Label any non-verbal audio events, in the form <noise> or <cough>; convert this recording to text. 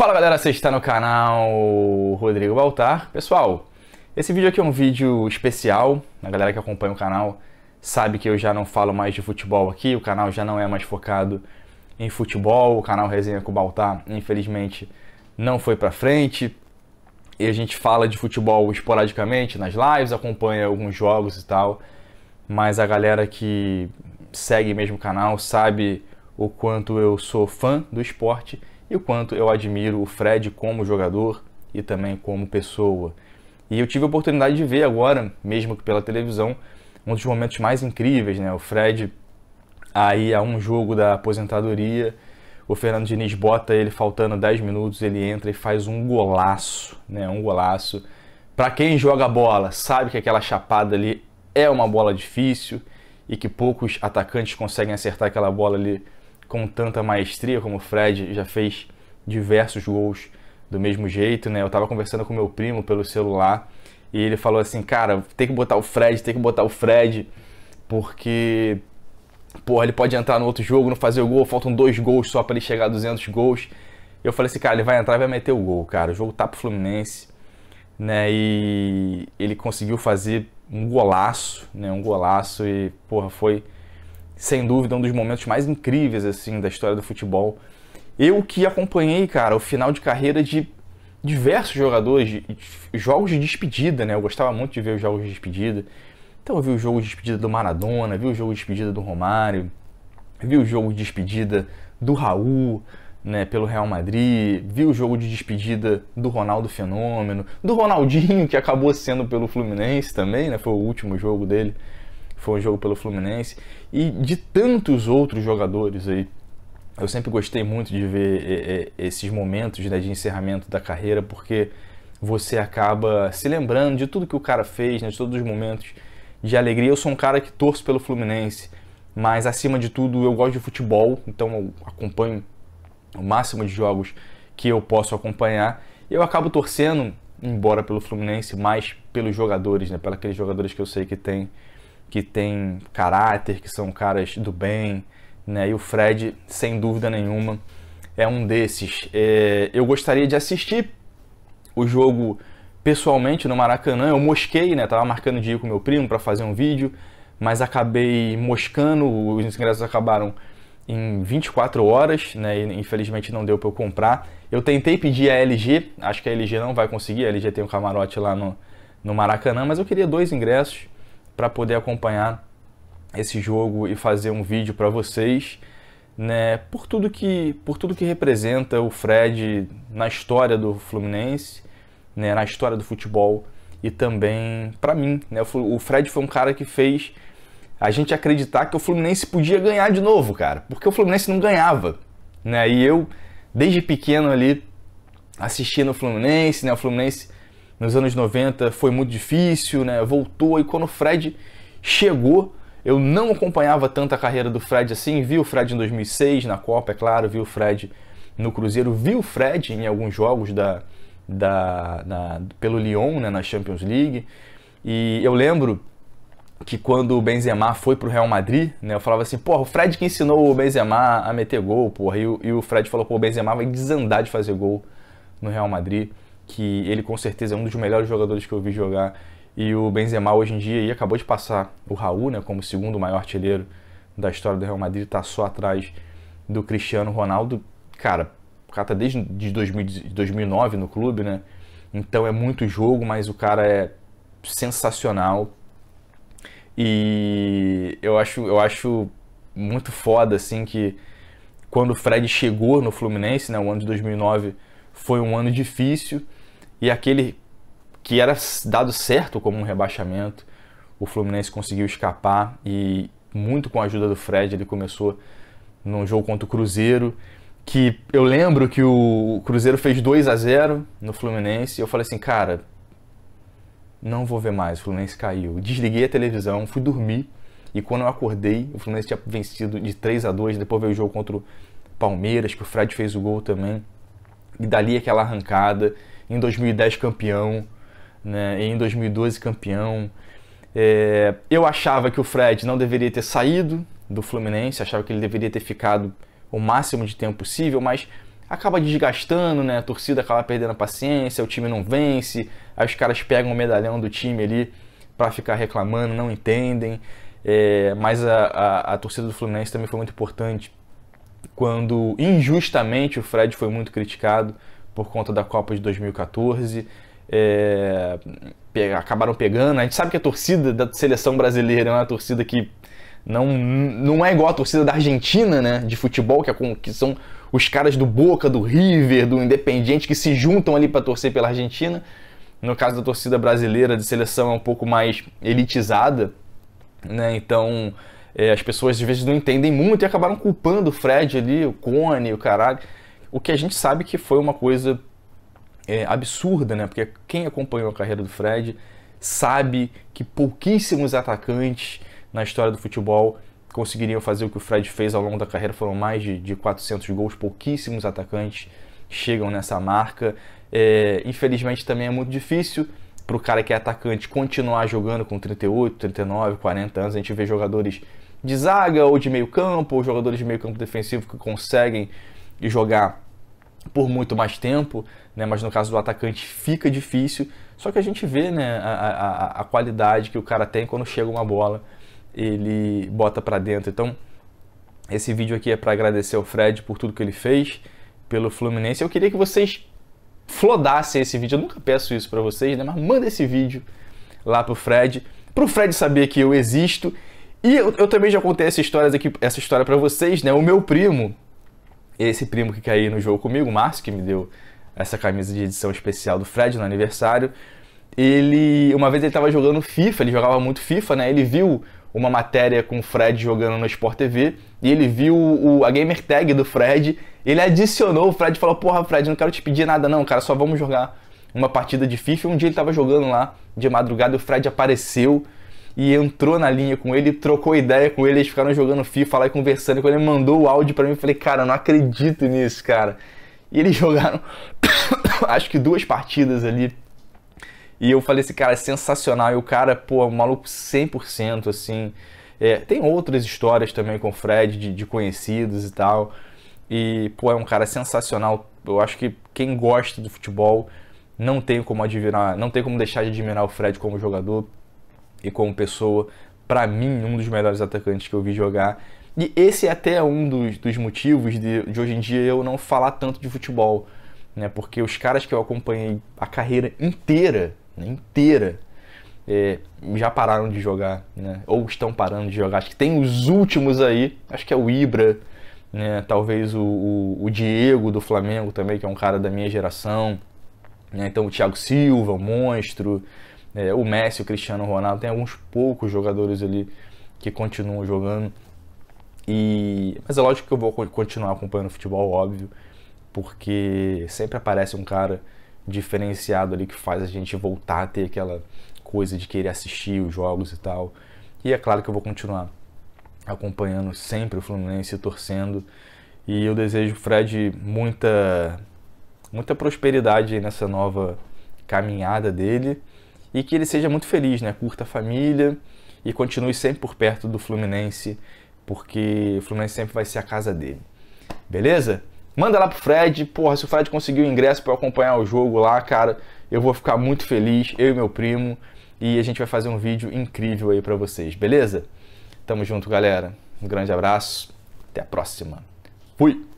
Fala galera, você está no canal Rodrigo Baltar. Pessoal, esse vídeo aqui é um vídeo especial. A galera que acompanha o canal sabe que eu já não falo mais de futebol aqui, o canal já não é mais focado em futebol, o canal Resenha com Baltar, infelizmente, não foi para frente. E a gente fala de futebol esporadicamente nas lives, acompanha alguns jogos e tal. Mas a galera que segue mesmo o canal sabe o quanto eu sou fã do esporte e o quanto eu admiro o Fred como jogador e também como pessoa. E eu tive a oportunidade de ver agora, mesmo que pela televisão, um dos momentos mais incríveis, né? O Fred aí a um jogo da aposentadoria, o Fernando Diniz bota ele faltando 10 minutos, ele entra e faz um golaço, né? Um golaço. Para quem joga bola, sabe que aquela chapada ali é uma bola difícil e que poucos atacantes conseguem acertar aquela bola ali com tanta maestria como o Fred já fez diversos gols do mesmo jeito, né? Eu tava conversando com meu primo pelo celular e ele falou assim, cara, tem que botar o Fred, tem que botar o Fred, porque porra, ele pode entrar no outro jogo, não fazer o gol, faltam dois gols só para ele chegar a 200 gols. Eu falei assim, cara, ele vai entrar e vai meter o gol, cara. O jogo tá pro Fluminense, né? E ele conseguiu fazer um golaço, né? Um golaço e, porra, foi sem dúvida, um dos momentos mais incríveis assim da história do futebol. Eu que acompanhei, cara, o final de carreira de diversos jogadores, de, de, jogos de despedida, né? Eu gostava muito de ver os jogos de despedida. Então eu vi o jogo de despedida do Maradona, vi o jogo de despedida do Romário, vi o jogo de despedida do Raul, né, pelo Real Madrid, vi o jogo de despedida do Ronaldo Fenômeno, do Ronaldinho, que acabou sendo pelo Fluminense também, né, foi o último jogo dele foi um jogo pelo Fluminense, e de tantos outros jogadores aí. Eu sempre gostei muito de ver é, é, esses momentos né, de encerramento da carreira, porque você acaba se lembrando de tudo que o cara fez, né, de todos os momentos de alegria. Eu sou um cara que torço pelo Fluminense, mas acima de tudo eu gosto de futebol, então eu acompanho o máximo de jogos que eu posso acompanhar. Eu acabo torcendo, embora pelo Fluminense, mais pelos jogadores, né, pelos jogadores que eu sei que tem que tem caráter, que são caras do bem, né? E o Fred, sem dúvida nenhuma, é um desses. É, eu gostaria de assistir o jogo pessoalmente no Maracanã. Eu mosquei, né? Tava marcando de ir com meu primo para fazer um vídeo, mas acabei moscando, os ingressos acabaram em 24 horas, né? E infelizmente não deu para eu comprar. Eu tentei pedir a LG, acho que a LG não vai conseguir, a LG tem um camarote lá no, no Maracanã, mas eu queria dois ingressos para poder acompanhar esse jogo e fazer um vídeo para vocês, né? Por tudo que por tudo que representa o Fred na história do Fluminense, né, na história do futebol e também para mim, né? O Fred foi um cara que fez a gente acreditar que o Fluminense podia ganhar de novo, cara, porque o Fluminense não ganhava, né? E eu desde pequeno ali assistindo o Fluminense, né? O Fluminense nos anos 90 foi muito difícil, né? Voltou e quando o Fred chegou, eu não acompanhava tanto a carreira do Fred assim, vi o Fred em 2006 na Copa, é claro, vi o Fred no Cruzeiro, vi o Fred em alguns jogos da, da, pelo Lyon, né, na Champions League. E eu lembro que quando o Benzema foi pro Real Madrid, né, eu falava assim, porra, o Fred que ensinou o Benzema a meter gol, porra, e, e o Fred falou, pô, o Benzema vai desandar de fazer gol no Real Madrid que ele com certeza é um dos melhores jogadores que eu vi jogar. E o Benzema hoje em dia, e acabou de passar o Raul, né, como segundo maior artilheiro da história do Real Madrid, está só atrás do Cristiano Ronaldo. Cara, o cara tá desde de 2009 no clube, né? Então é muito jogo, mas o cara é sensacional. E eu acho, eu acho muito foda assim que quando o Fred chegou no Fluminense, né, o ano de 2009 foi um ano difícil e aquele que era dado certo como um rebaixamento, o Fluminense conseguiu escapar e muito com a ajuda do Fred, ele começou num jogo contra o Cruzeiro, que eu lembro que o Cruzeiro fez 2 a 0 no Fluminense, e eu falei assim, cara, não vou ver mais, o Fluminense caiu. Desliguei a televisão, fui dormir, e quando eu acordei, o Fluminense tinha vencido de 3 a 2 depois veio o jogo contra o Palmeiras, que o Fred fez o gol também, e dali aquela arrancada, em 2010 campeão, né? em 2012 campeão. É, eu achava que o Fred não deveria ter saído do Fluminense, achava que ele deveria ter ficado o máximo de tempo possível, mas acaba desgastando, né? A torcida acaba perdendo a paciência, o time não vence, aí os caras pegam o medalhão do time ali para ficar reclamando, não entendem. É, mas a, a, a torcida do Fluminense também foi muito importante quando injustamente o Fred foi muito criticado por conta da Copa de 2014. É, acabaram pegando. A gente sabe que a torcida da seleção brasileira é uma torcida que não, não é igual a torcida da Argentina, né? De futebol, que, é com, que são os caras do Boca, do River, do Independiente, que se juntam ali para torcer pela Argentina. No caso da torcida brasileira, de seleção é um pouco mais elitizada, né? Então é, as pessoas às vezes não entendem muito e acabaram culpando o Fred ali, o Cone, o caralho. O que a gente sabe que foi uma coisa é, absurda, né? Porque quem acompanhou a carreira do Fred sabe que pouquíssimos atacantes na história do futebol conseguiriam fazer o que o Fred fez ao longo da carreira. Foram mais de, de 400 gols, pouquíssimos atacantes chegam nessa marca. É, infelizmente também é muito difícil para o cara que é atacante continuar jogando com 38, 39, 40 anos. A gente vê jogadores de zaga ou de meio campo, ou jogadores de meio campo defensivo que conseguem e jogar por muito mais tempo, né? mas no caso do atacante fica difícil. Só que a gente vê né, a, a, a qualidade que o cara tem quando chega uma bola, ele bota para dentro. Então, esse vídeo aqui é para agradecer ao Fred por tudo que ele fez pelo Fluminense. Eu queria que vocês flodassem esse vídeo. Eu nunca peço isso para vocês, né? mas manda esse vídeo lá pro Fred, pro Fred saber que eu existo. E eu, eu também já contei essa história aqui, essa história para vocês, né? O meu primo, esse primo que caiu no jogo comigo, o Márcio, que me deu essa camisa de edição especial do Fred no aniversário, ele. Uma vez ele estava jogando FIFA, ele jogava muito FIFA, né? Ele viu uma matéria com o Fred jogando no Sport TV e ele viu o, a gamer tag do Fred. Ele adicionou o Fred e falou: Porra, Fred, não quero te pedir nada, não, cara, só vamos jogar uma partida de FIFA. Um dia ele estava jogando lá de madrugada e o Fred apareceu e entrou na linha com ele, trocou ideia com ele, eles ficaram jogando FIFA lá e conversando. E quando ele mandou o áudio para mim, eu falei, cara, eu não acredito nisso, cara. E eles <laughs> jogaram, acho que duas partidas ali. E eu falei, esse assim, cara é sensacional. E o cara, pô, um maluco 100%, assim. É, tem outras histórias também com o Fred, de, de conhecidos e tal. E, pô, é um cara sensacional. Eu acho que quem gosta do futebol não tem como admirar, não tem como deixar de admirar o Fred como jogador e como pessoa, para mim, um dos melhores atacantes que eu vi jogar. E esse é até um dos, dos motivos de, de hoje em dia eu não falar tanto de futebol, né? Porque os caras que eu acompanhei a carreira inteira, né? inteira, é, já pararam de jogar, né? Ou estão parando de jogar. Acho que tem os últimos aí, acho que é o Ibra, né? Talvez o, o, o Diego do Flamengo também, que é um cara da minha geração. Né? Então o Thiago Silva, o Monstro, é, o Messi, o Cristiano Ronaldo, tem alguns poucos jogadores ali que continuam jogando. E, mas é lógico que eu vou continuar acompanhando o futebol, óbvio, porque sempre aparece um cara diferenciado ali que faz a gente voltar a ter aquela coisa de querer assistir os jogos e tal. E é claro que eu vou continuar acompanhando sempre o Fluminense, torcendo. E eu desejo Fred muita muita prosperidade nessa nova caminhada dele e que ele seja muito feliz, né? Curta a família e continue sempre por perto do Fluminense, porque o Fluminense sempre vai ser a casa dele. Beleza? Manda lá pro Fred. Porra, se o Fred conseguir o ingresso para acompanhar o jogo lá, cara, eu vou ficar muito feliz, eu e meu primo, e a gente vai fazer um vídeo incrível aí para vocês, beleza? Tamo junto, galera. Um grande abraço. Até a próxima. Fui.